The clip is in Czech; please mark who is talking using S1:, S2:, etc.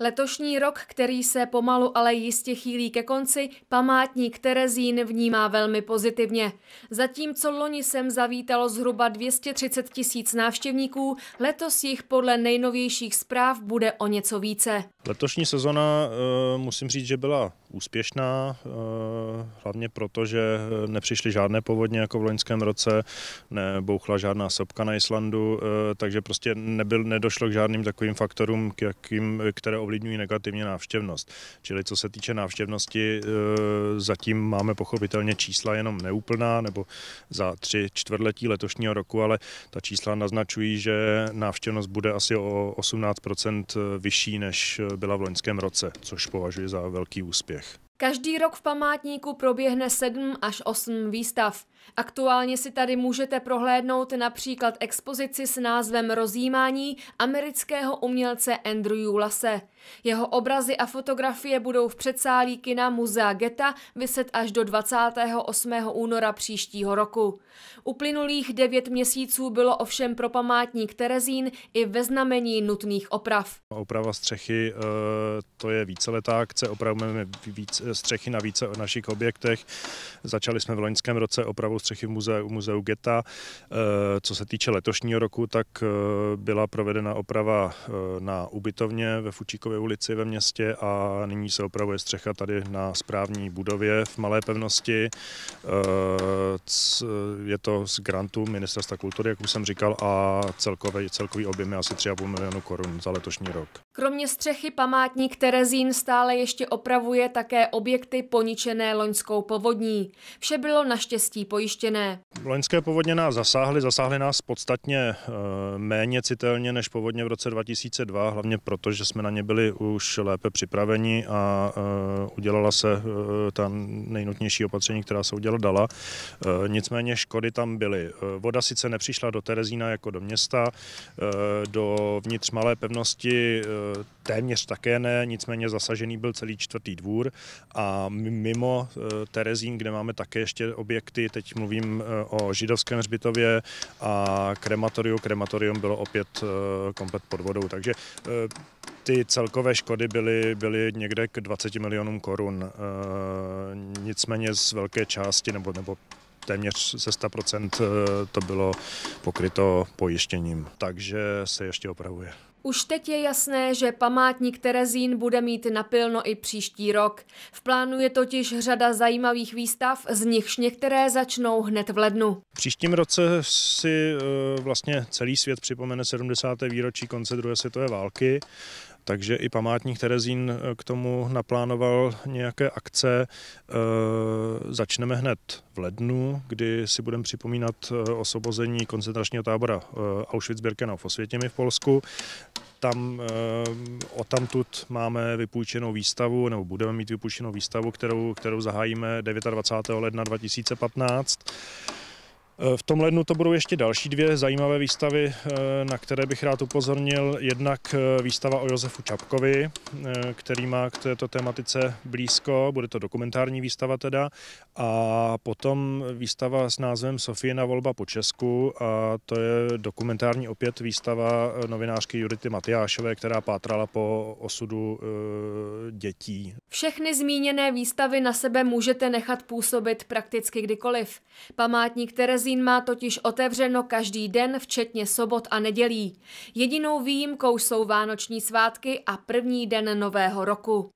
S1: Letošní rok, který se pomalu ale jistě chýlí ke konci, památník Terezín vnímá velmi pozitivně. Zatímco loni sem zavítalo zhruba 230 tisíc návštěvníků, letos jich podle nejnovějších zpráv bude o něco více.
S2: Letošní sezona eh, musím říct, že byla úspěšná, eh, hlavně proto, že eh, nepřišly žádné povodně jako v loňském roce, nebouchla žádná sopka na Islandu, takže prostě nebyl, nedošlo k žádným takovým faktorům, k jakým, které ovlivňují negativně návštěvnost. Čili co se týče návštěvnosti, eh, zatím máme pochopitelně čísla jenom neúplná nebo za tři čtvrtletí letošního roku, ale ta čísla naznačují, že návštěvnost bude asi o 18 eh, vyšší, než eh, byla v loňském roce, což považuji za velký úspěch.
S1: Každý rok v památníku proběhne 7 až 8 výstav. Aktuálně si tady můžete prohlédnout například expozici s názvem Rozjímání amerického umělce Andrew Lase. Jeho obrazy a fotografie budou v předsálí kina Muzea Geta vyset až do 28. února příštího roku. Uplynulých devět měsíců bylo ovšem pro památník Terezín i ve znamení nutných oprav.
S2: Oprava střechy eh, to je víceletá akce, opravujeme víc, střechy na více našich objektech. Začali jsme v loňském roce opravou střechy v muzeu, muzeu Geta. E, co se týče letošního roku, tak e, byla provedena oprava e, na ubytovně ve Fučíkově ulici ve městě a nyní se opravuje střecha tady na správní budově v Malé pevnosti. Je to z grantu Ministerstva kultury, jak už jsem říkal, a celkový, celkový objem je asi 3,5 milionu korun za letošní rok.
S1: Kromě střechy památník Terezín stále ještě opravuje také objekty poničené loňskou povodní. Vše bylo naštěstí pojištěné.
S2: Loňské povodně nás zasáhly, zasáhly nás podstatně eh, méně citelně než povodně v roce 2002, hlavně proto, že jsme na ně byli už lépe připraveni a eh, udělala se eh, ta nejnutnější opatření, která se udělala dala. Nicméně škody tam byly. Voda sice nepřišla do Terezína jako do města, do vnitř malé pevnosti téměř také ne, nicméně zasažený byl celý čtvrtý dvůr a mimo e, Terezín, kde máme také ještě objekty, teď mluvím e, o židovském hřbitově a krematoriu, krematorium bylo opět e, komplet pod vodou, takže ty celkové škody byly, byly někde k 20 milionům korun. Nicméně z velké části nebo, nebo téměř ze 100% to bylo pokryto pojištěním, takže se ještě opravuje.
S1: Už teď je jasné, že památník Terezín bude mít napilno i příští rok. V plánu je totiž řada zajímavých výstav, z nichž některé začnou hned v lednu.
S2: V příštím roce si e, vlastně celý svět připomene 70. výročí konce druhé světové války. Takže i památník Terezín eh, k tomu naplánoval nějaké akce. Eh, začneme hned v lednu, kdy si budeme připomínat eh, osvobození koncentračního tábora Auschwitz-Birkenau v Osvětěmi v Polsku tam, o tamtud máme vypůjčenou výstavu, nebo budeme mít vypůjčenou výstavu, kterou, kterou zahájíme 29. ledna 2015. V tom lednu to budou ještě další dvě zajímavé výstavy, eh, na které bych rád upozornil. Jednak eh, výstava o Josefu Čapkovi, eh, který má k této tematice blízko, bude to dokumentární výstava teda, a potom výstava s názvem Sofie na volba po Česku a to je dokumentární opět výstava novinářky Judity Matyášové, která pátrala po osudu dětí.
S1: Všechny zmíněné výstavy na sebe můžete nechat působit prakticky kdykoliv. Památník Terez Magazín má totiž otevřeno každý den, včetně sobot a nedělí. Jedinou výjimkou jsou vánoční svátky a první den nového roku.